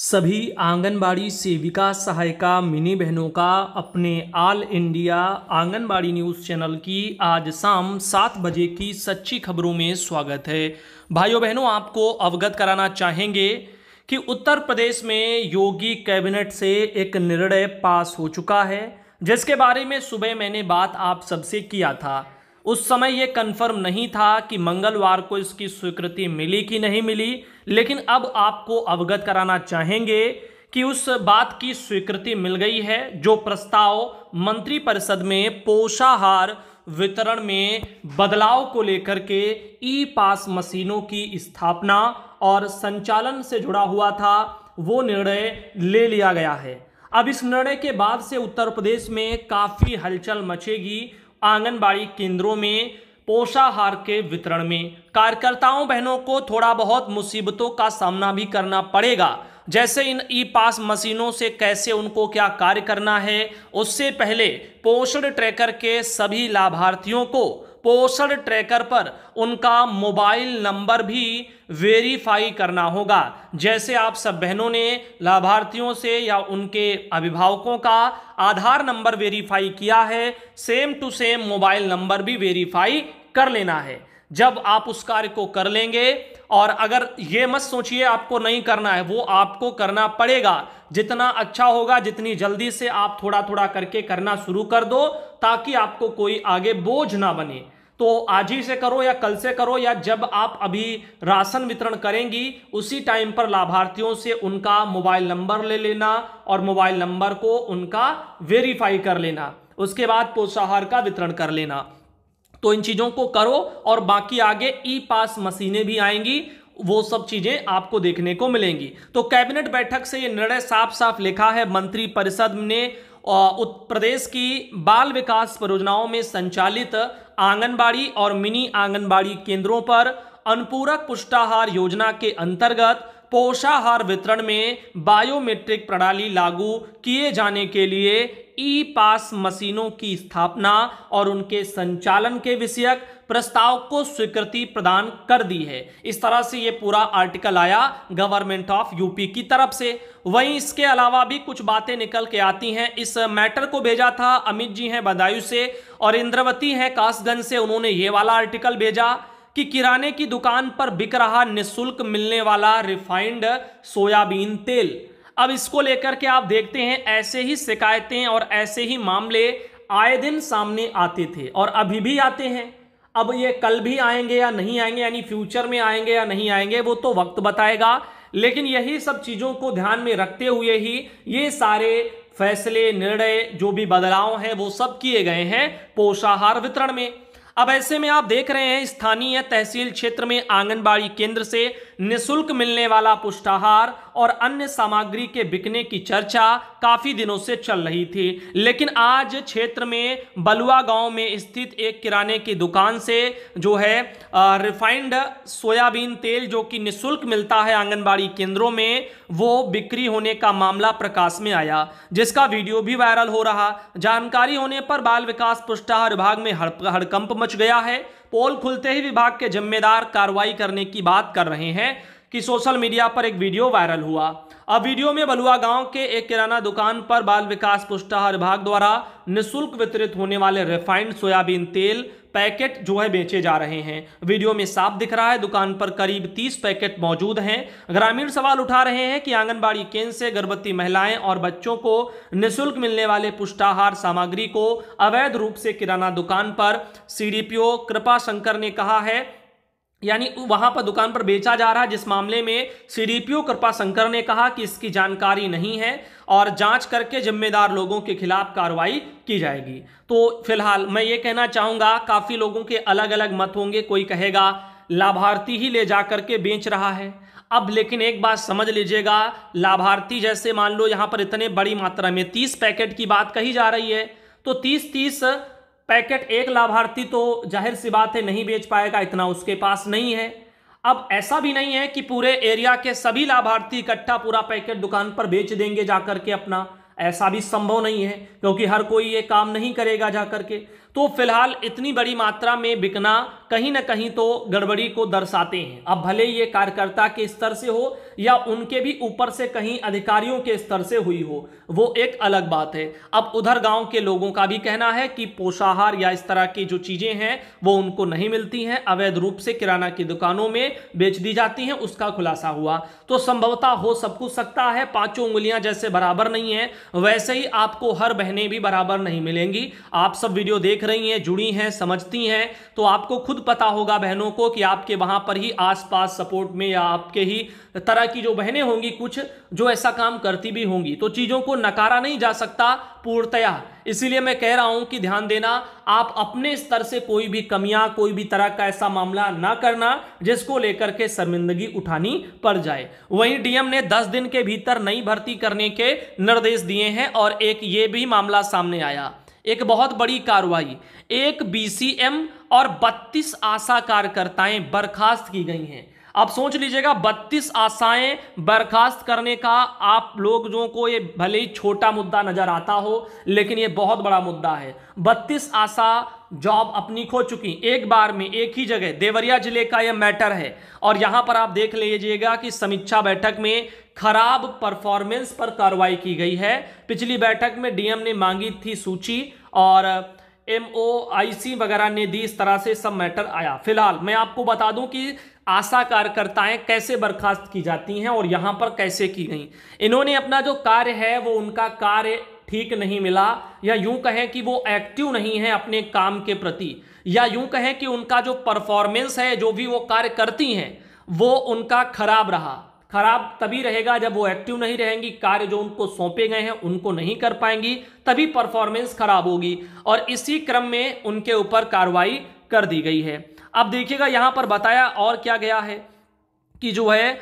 सभी आंगनबाड़ी सेविका सहायिका मिनी बहनों का अपने all India anganwadi news channel की आज शाम सात बजे की सच्ची खबरों में स्वागत है भाइयों बहनों आपको अवगत कराना चाहेंगे कि उत्तर प्रदेश में योगी कैबिनेट से एक निर्णय पास हो चुका है जिसके बारे में सुबह मैंने बात आप सबसे किया था उस समय ये कंफर्म नहीं था कि मंगलवार को इसकी स्वीकृति मिली कि नहीं मिली लेकिन अब आपको अवगत कराना चाहेंगे कि उस बात की स्वीकृति मिल गई है जो प्रस्ताव मंत्रिपरिषद में पोषाहार वितरण में बदलाव को लेकर के ई पास मशीनों की स्थापना और संचालन से जुड़ा हुआ था वो निर्णय ले लिया गया है अब इस निर्णय के बाद से उत्तर प्रदेश में काफ़ी हलचल मचेगी आंगनबाड़ी केंद्रों में पोषाहार के वितरण में कार्यकर्ताओं बहनों को थोड़ा बहुत मुसीबतों का सामना भी करना पड़ेगा जैसे इन ई पास मशीनों से कैसे उनको क्या कार्य करना है उससे पहले पोषण ट्रैकर के सभी लाभार्थियों को पोषण ट्रैकर पर उनका मोबाइल नंबर भी वेरीफाई करना होगा जैसे आप सब बहनों ने लाभार्थियों से या उनके अभिभावकों का आधार नंबर वेरीफाई किया है same to same mobile number भी वेरीफाई कर लेना है जब आप उस कार्य को कर लेंगे और अगर ये मत सोचिए आपको नहीं करना है वो आपको करना पड़ेगा जितना अच्छा होगा जितनी जल्दी से आप थोड़ा थोड़ा करके करना शुरू कर दो ताकि आपको कोई आगे बोझ ना बने तो आज ही से करो या कल से करो या जब आप अभी राशन वितरण करेंगी उसी टाइम पर लाभार्थियों से उनका मोबाइल नंबर ले लेना और मोबाइल नंबर को उनका वेरीफाई कर लेना उसके बाद पोषाहार का वितरण कर लेना तो इन चीज़ों को करो और बाकी आगे ई पास मशीनें भी आएंगी वो सब चीजें आपको देखने को मिलेंगी तो कैबिनेट बैठक से यह निर्णय साफ साफ लिखा है मंत्री परिषद ने उत्तर प्रदेश की बाल विकास परियोजनाओं में संचालित आंगनबाड़ी और मिनी आंगनबाड़ी केंद्रों पर अनुपूरक पुष्टाहार योजना के अंतर्गत पोषाहार वितरण में बायोमेट्रिक प्रणाली लागू किए जाने के लिए ई पास मशीनों की स्थापना और उनके संचालन के विषयक प्रस्ताव को स्वीकृति प्रदान कर दी है इस तरह से ये पूरा आर्टिकल आया गवर्नमेंट ऑफ यूपी की तरफ से वहीं इसके अलावा भी कुछ बातें निकल के आती हैं इस मैटर को भेजा था अमित जी हैं बदायूं से और इंद्रवती हैं कासगंज से उन्होंने ये वाला आर्टिकल भेजा कि किराने की दुकान पर बिक रहा निशुल्क मिलने वाला रिफाइंड सोयाबीन तेल अब इसको लेकर के आप देखते हैं ऐसे ही शिकायतें और ऐसे ही मामले आए दिन सामने आते थे और अभी भी आते हैं अब ये कल भी आएंगे या नहीं आएंगे यानी फ्यूचर में आएंगे या नहीं आएंगे वो तो वक्त बताएगा लेकिन यही सब चीज़ों को ध्यान में रखते हुए ही ये सारे फैसले निर्णय जो भी बदलाव हैं वो सब किए गए हैं पोषाहार वितरण में अब ऐसे में आप देख रहे हैं स्थानीय तहसील क्षेत्र में आंगनबाड़ी केंद्र से निशुल्क मिलने वाला पुष्टाहार और अन्य सामग्री के बिकने की चर्चा काफी दिनों से चल रही थी लेकिन आज क्षेत्र में बलुआ गांव में स्थित एक किराने की दुकान से जो है रिफाइंड सोयाबीन तेल जो कि निशुल्क मिलता है आंगनबाड़ी केंद्रों में वो बिक्री होने का मामला प्रकाश में आया जिसका वीडियो भी वायरल हो रहा जानकारी होने पर बाल विकास पुष्टाहार विभाग में हड़कंप मच गया है पोल खुलते ही विभाग के जिम्मेदार कार्रवाई करने की बात कर रहे हैं कि सोशल मीडिया पर एक वीडियो वायरल हुआ अब वीडियो में बलुआ गांव के एक किराना दुकान पर बाल विकास पुष्टाहार विभाग द्वारा निशुल्क वितरित होने वाले रिफाइंड सोयाबीन तेल पैकेट जो है बेचे जा रहे हैं वीडियो में साफ दिख रहा है दुकान पर करीब तीस पैकेट मौजूद हैं ग्रामीण सवाल उठा रहे हैं कि आंगनबाड़ी केंद्र से गर्भवती महिलाएं और बच्चों को निशुल्क मिलने वाले पुष्टाहार सामग्री को अवैध रूप से किराना दुकान पर सी कृपा शंकर ने कहा है यानी वहां पर दुकान पर बेचा जा रहा है जिस मामले में सीडीपीओ कृपा शंकर ने कहा कि इसकी जानकारी नहीं है और जांच करके जिम्मेदार लोगों के खिलाफ कार्रवाई की जाएगी तो फिलहाल मैं ये कहना चाहूंगा काफी लोगों के अलग अलग मत होंगे कोई कहेगा लाभार्थी ही ले जाकर के बेच रहा है अब लेकिन एक बात समझ लीजिएगा लाभार्थी जैसे मान लो यहां पर इतने बड़ी मात्रा में तीस पैकेट की बात कही जा रही है तो तीस तीस पैकेट एक लाभार्थी तो जाहिर सी बात है नहीं बेच पाएगा इतना उसके पास नहीं है अब ऐसा भी नहीं है कि पूरे एरिया के सभी लाभार्थी इकट्ठा पूरा पैकेट दुकान पर बेच देंगे जाकर के अपना ऐसा भी संभव नहीं है क्योंकि हर कोई ये काम नहीं करेगा जाकर के तो फिलहाल इतनी बड़ी मात्रा में बिकना कहीं ना कहीं तो गड़बड़ी को दर्शाते हैं अब भले ये कार्यकर्ता के स्तर से हो या उनके भी ऊपर से कहीं अधिकारियों के स्तर से हुई हो वो एक अलग बात है अब उधर गांव के लोगों का भी कहना है कि पोषाहार या इस तरह की जो चीज़ें हैं वो उनको नहीं मिलती हैं अवैध रूप से किराना की दुकानों में बेच दी जाती हैं उसका खुलासा हुआ तो संभवता हो सब कुछ सकता है पाँचों उंगलियां जैसे बराबर नहीं है वैसे ही आपको हर बहनें भी बराबर नहीं मिलेंगी आप सब वीडियो देख रही हैं जुड़ी हैं समझती हैं तो आपको खुद पता होगा बहनों को कि आपके वहां पर ही आसपास सपोर्ट में या आपके ही तरह की जो बहनें होंगी कुछ जो ऐसा काम करती भी होंगी तो चीज़ों को नकारा नहीं जा सकता पूर्णतया इसीलिए मैं कह रहा हूं कि ध्यान देना आप अपने स्तर से कोई भी कमियां कोई भी तरह का ऐसा मामला ना करना जिसको लेकर के शर्मिंदगी उठानी पड़ जाए वहीं डीएम ने 10 दिन के भीतर नई भर्ती करने के निर्देश दिए हैं और एक ये भी मामला सामने आया एक बहुत बड़ी कार्रवाई एक बीसीएम और 32 आशा कार्यकर्ताएं बर्खास्त की गई हैं आप सोच लीजिएगा 32 आशाएं बर्खास्त करने का आप लोगों को ये भले ही छोटा मुद्दा नज़र आता हो लेकिन ये बहुत बड़ा मुद्दा है 32 आशा जॉब अपनी खो चुकी एक बार में एक ही जगह देवरिया जिले का यह मैटर है और यहां पर आप देख लीजिएगा कि समीक्षा बैठक में खराब परफॉर्मेंस पर कार्रवाई की गई है पिछली बैठक में डीएम ने मांगी थी सूची और एमओआईसी आई सी वगैरह ने दी इस तरह से सब मैटर आया फिलहाल मैं आपको बता दूं कि आशा कार्यकर्ताएं कैसे बर्खास्त की जाती हैं और यहाँ पर कैसे की गई इन्होंने अपना जो कार्य है वो उनका कार्य ठीक नहीं मिला या यूं कहें कि वो एक्टिव नहीं है अपने काम के प्रति या यूं कहें कि उनका जो परफॉर्मेंस है जो भी वो कार्य करती हैं वो उनका खराब रहा खराब तभी रहेगा जब वो एक्टिव नहीं रहेंगी कार्य जो उनको सौंपे गए हैं उनको नहीं कर पाएंगी तभी परफॉर्मेंस खराब होगी और इसी क्रम में उनके ऊपर कार्रवाई कर दी गई है अब देखिएगा यहाँ पर बताया और क्या गया है कि जो है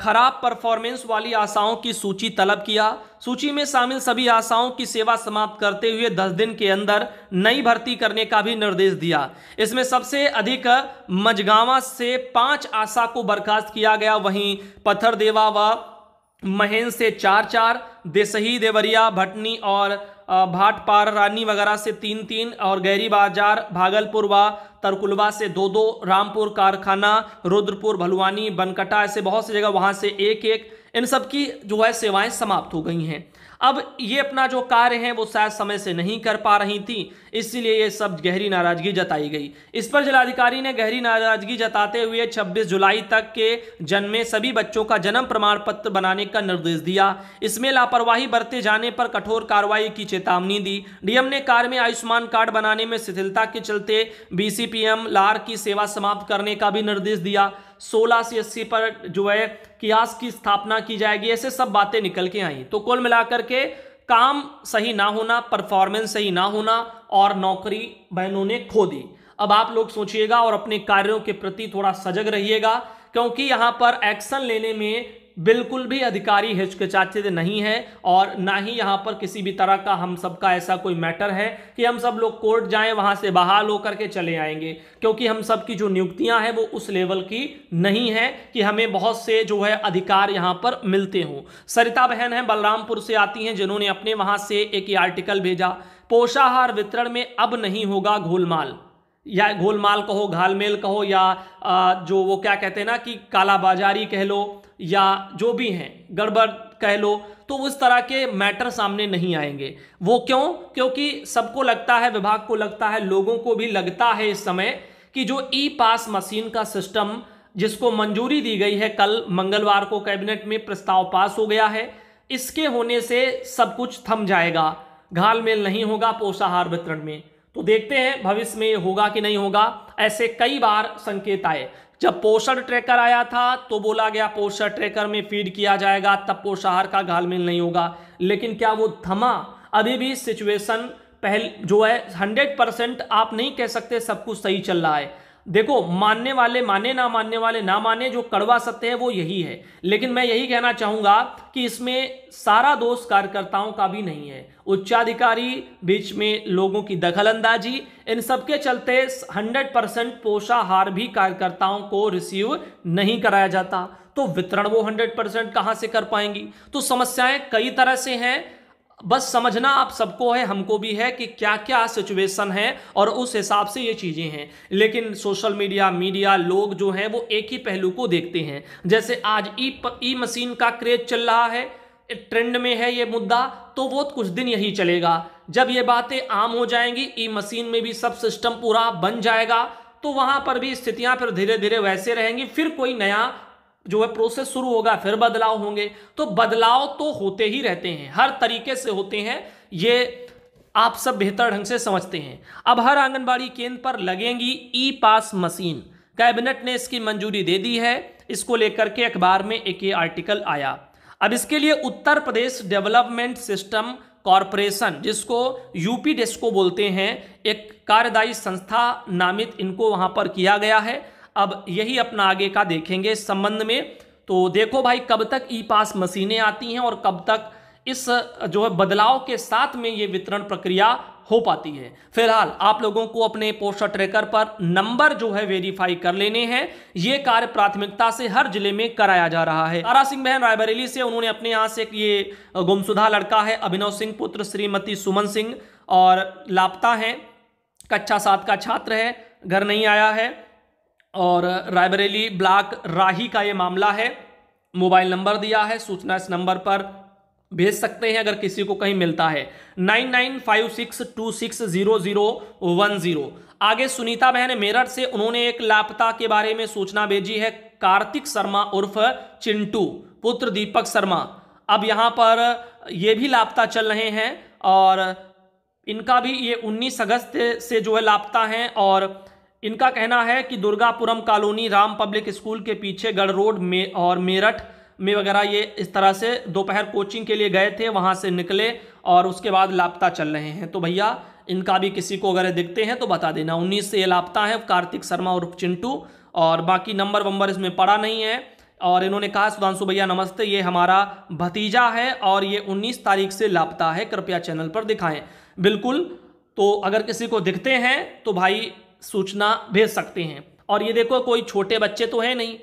खराब परफॉर्मेंस वाली आशाओं की सूची तलब किया सूची में शामिल सभी आशाओं की सेवा समाप्त करते हुए 10 दिन के अंदर नई भर्ती करने का भी निर्देश दिया इसमें सबसे अधिक मजगावा से पांच आशा को बर्खास्त किया गया वहीं पत्थर देवा व महेंद्र से चार चार देसही देवरिया भटनी और भाटपार रानी वगैरह से तीन तीन और गहरी बाजार भागलपुर व तरकुलवा से दो दो रामपुर कारखाना रुद्रपुर भलवानी बनकटा ऐसे बहुत सी जगह वहाँ से एक एक इन सब की जो है सेवाएं समाप्त हो गई हैं अब ये अपना जो कार्य है वो शायद समय से नहीं कर पा रही थी इसीलिए ये सब गहरी नाराजगी जताई गई इस पर जिलाधिकारी ने गहरी नाराजगी जताते हुए 26 जुलाई तक के जन्मे सभी बच्चों का जन्म प्रमाण पत्र बनाने का निर्देश दिया इसमें लापरवाही बरते जाने पर कठोर कार्रवाई की चेतावनी दी डीएम ने कार में आयुष्मान कार्ड बनाने में शिथिलता के चलते बी लार की सेवा समाप्त करने का भी निर्देश दिया सोलह से अस्सी पर जो है कियास की स्थापना की जाएगी ऐसे सब बातें निकल के आई तो कुल मिलाकर करके काम सही ना होना परफॉर्मेंस सही ना होना और नौकरी बहनों ने खो दी अब आप लोग सोचिएगा और अपने कार्यों के प्रति थोड़ा सजग रहिएगा क्योंकि यहां पर एक्शन लेने में बिल्कुल भी अधिकारी हिचकिचाते नहीं है और ना ही यहाँ पर किसी भी तरह का हम सब का ऐसा कोई मैटर है कि हम सब लोग कोर्ट जाएं वहाँ से बहाल होकर के चले आएंगे क्योंकि हम सब की जो नियुक्तियाँ हैं वो उस लेवल की नहीं है कि हमें बहुत से जो है अधिकार यहाँ पर मिलते हों सरिता बहन है बलरामपुर से आती हैं जिन्होंने अपने वहाँ से एक आर्टिकल भेजा पोषाहार वितरण में अब नहीं होगा घोलमाल या गोलमाल कहो घालमेल कहो या जो वो क्या कहते हैं ना कि कालाबाजारी कह लो या जो भी हैं गड़बड़ कह लो तो उस तरह के मैटर सामने नहीं आएंगे वो क्यों क्योंकि सबको लगता है विभाग को लगता है लोगों को भी लगता है इस समय कि जो ई पास मशीन का सिस्टम जिसको मंजूरी दी गई है कल मंगलवार को कैबिनेट में प्रस्ताव पास हो गया है इसके होने से सब कुछ थम जाएगा घाल मेल नहीं होगा पोषाहार वितरण में तो देखते हैं भविष्य में ये होगा कि नहीं होगा ऐसे कई बार संकेत आए जब पोषण ट्रैकर आया था तो बोला गया पोषण ट्रैकर में फीड किया जाएगा तब पोषाहार का घालमेल नहीं होगा लेकिन क्या वो थमा अभी भी सिचुएशन पहले जो है हंड्रेड परसेंट आप नहीं कह सकते सब कुछ सही चल रहा है देखो मानने वाले माने ना मानने वाले ना माने जो कड़वा सत्य है वो यही है लेकिन मैं यही कहना चाहूंगा कि इसमें सारा दोष कार्यकर्ताओं का भी नहीं है उच्चाधिकारी बीच में लोगों की दखलंदाजी इन सबके चलते 100 परसेंट पोषाहार भी कार्यकर्ताओं को रिसीव नहीं कराया जाता तो वितरण वो 100 परसेंट कहाँ से कर पाएंगी तो समस्याएं कई तरह से हैं बस समझना आप सबको है हमको भी है कि क्या क्या सिचुएशन है और उस हिसाब से ये चीज़ें हैं लेकिन सोशल मीडिया मीडिया लोग जो हैं वो एक ही पहलू को देखते हैं जैसे आज ई ई मशीन का क्रेज चल रहा है ट्रेंड में है ये मुद्दा तो वो कुछ दिन यही चलेगा जब ये बातें आम हो जाएंगी ई मशीन में भी सब सिस्टम पूरा बन जाएगा तो वहाँ पर भी स्थितियाँ फिर धीरे धीरे वैसे रहेंगी फिर कोई नया जो है प्रोसेस शुरू होगा फिर बदलाव होंगे तो बदलाव तो होते ही रहते हैं हर तरीके से होते हैं ये आप सब बेहतर ढंग से समझते हैं अब हर आंगनबाड़ी केंद्र पर लगेंगी ई पास मशीन कैबिनेट ने इसकी मंजूरी दे दी है इसको लेकर के अखबार में एक ये आर्टिकल आया अब इसके लिए Uttar Pradesh development system corporation जिसको यूपी डेस्को बोलते हैं एक कार्यदायी संस्था नामित इनको वहां पर किया गया है अब यही अपना आगे का देखेंगे इस संबंध में तो देखो भाई कब तक ई पास मशीनें आती हैं और कब तक इस जो है बदलाव के साथ में ये वितरण प्रक्रिया हो पाती है फिलहाल आप लोगों को अपने पोस्टर ट्रैकर पर नंबर जो है वेरीफाई कर लेने हैं ये कार्य प्राथमिकता से हर जिले में कराया जा रहा है तारा सिंह बहन रायबरेली से उन्होंने अपने यहाँ से ये गुमसुधा लड़का है अभिनव सिंह पुत्र श्रीमती सुमन सिंह और लापता है कक्षा सात का छात्र है घर नहीं आया है और रायबरेली ब्लॉक राही का ये मामला है मोबाइल नंबर दिया है सूचना इस नंबर पर भेज सकते हैं अगर किसी को कहीं मिलता है nine nine five six two six zero zero one zero आगे सुनीता बहन मेरठ से उन्होंने एक लापता के बारे में सूचना भेजी है कार्तिक शर्मा उर्फ चिंटू पुत्र दीपक शर्मा अब यहाँ पर ये भी लापता चल रहे हैं और इनका भी ये 19 अगस्त से जो है लापता हैं और इनका कहना है कि Durgapuram colony Ram public school के पीछे गढ़ रोड में और मेरठ में वगैरह ये इस तरह से दोपहर कोचिंग के लिए गए थे वहाँ से निकले और उसके बाद लापता चल रहे हैं तो भैया इनका भी किसी को अगर दिखते हैं तो बता देना उन्नीस से ये लापता है कार्तिक शर्मा और चिंटू और बाकी नंबर वंबर इसमें पड़ा नहीं है और इन्होंने कहा सुधांशु भैया नमस्ते ये हमारा भतीजा है और ये उन्नीस तारीख से लापता है कृपया चैनल पर दिखाएँ बिल्कुल तो अगर किसी को दिखते हैं तो भाई सूचना भेज सकते हैं और ये देखो कोई छोटे बच्चे तो है नहीं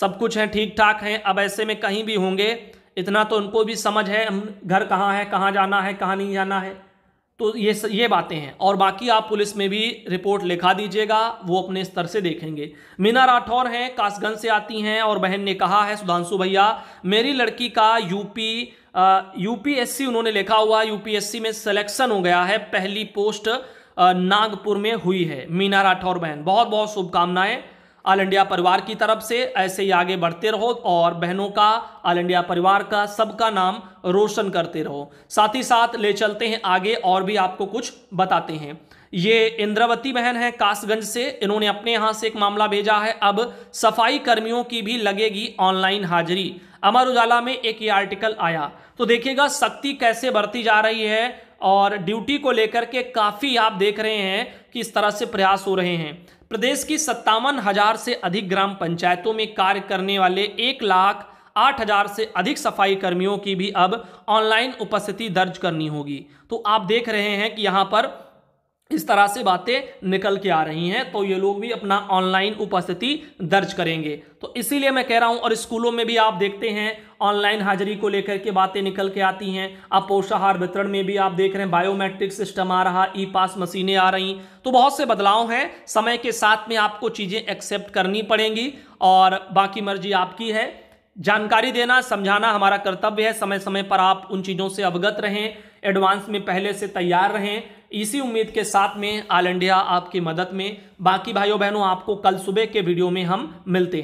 सब कुछ है ठीक ठाक हैं अब ऐसे में कहीं भी होंगे इतना तो उनको भी समझ है हम घर कहाँ है कहाँ जाना है कहाँ नहीं जाना है तो ये ये बातें हैं और बाकी आप पुलिस में भी रिपोर्ट लिखा दीजिएगा वो अपने स्तर से देखेंगे मीना राठौर हैं कासगंज से आती हैं और बहन ने कहा है सुधांशु भैया मेरी लड़की का यूपी यूपीएससी उन्होंने लिखा हुआ यूपीएससी में सिलेक्शन हो गया है पहली पोस्ट नागपुर में हुई है मीना राठौर बहन बहुत बहुत शुभकामनाएं ऑल इंडिया परिवार की तरफ से ऐसे ही आगे बढ़ते रहो और बहनों का ऑल इंडिया परिवार का सबका नाम रोशन करते रहो साथ ही साथ ले चलते हैं आगे और भी आपको कुछ बताते हैं ये इंद्रावती बहन है कासगंज से इन्होंने अपने यहाँ से एक मामला भेजा है अब सफाई कर्मियों की भी लगेगी ऑनलाइन हाजिरी अमर उजाला में एक ये आर्टिकल आया तो देखिएगा सख्ती कैसे बढ़ती जा रही है और ड्यूटी को लेकर के काफ़ी आप देख रहे हैं कि इस तरह से प्रयास हो रहे हैं प्रदेश की सत्तावन हज़ार से अधिक ग्राम पंचायतों में कार्य करने वाले एक लाख आठ हजार से अधिक सफाई कर्मियों की भी अब ऑनलाइन उपस्थिति दर्ज करनी होगी तो आप देख रहे हैं कि यहाँ पर इस तरह से बातें निकल के आ रही हैं तो ये लोग भी अपना ऑनलाइन उपस्थिति दर्ज करेंगे तो इसीलिए मैं कह रहा हूँ और स्कूलों में भी आप देखते हैं ऑनलाइन हाजिरी को लेकर के बातें निकल के आती हैं अब पोषाहार वितरण में भी आप देख रहे हैं बायोमेट्रिक सिस्टम आ रहा ई पास मशीनें आ रही तो बहुत से बदलाव हैं समय के साथ में आपको चीज़ें एक्सेप्ट करनी पड़ेंगी और बाकी मर्जी आपकी है जानकारी देना समझाना हमारा कर्तव्य है समय समय पर आप उन चीज़ों से अवगत रहें एडवांस में पहले से तैयार रहें इसी उम्मीद के साथ में आल इंडिया आपकी मदद में बाकी भाइयों बहनों आपको कल सुबह के वीडियो में हम मिलते हैं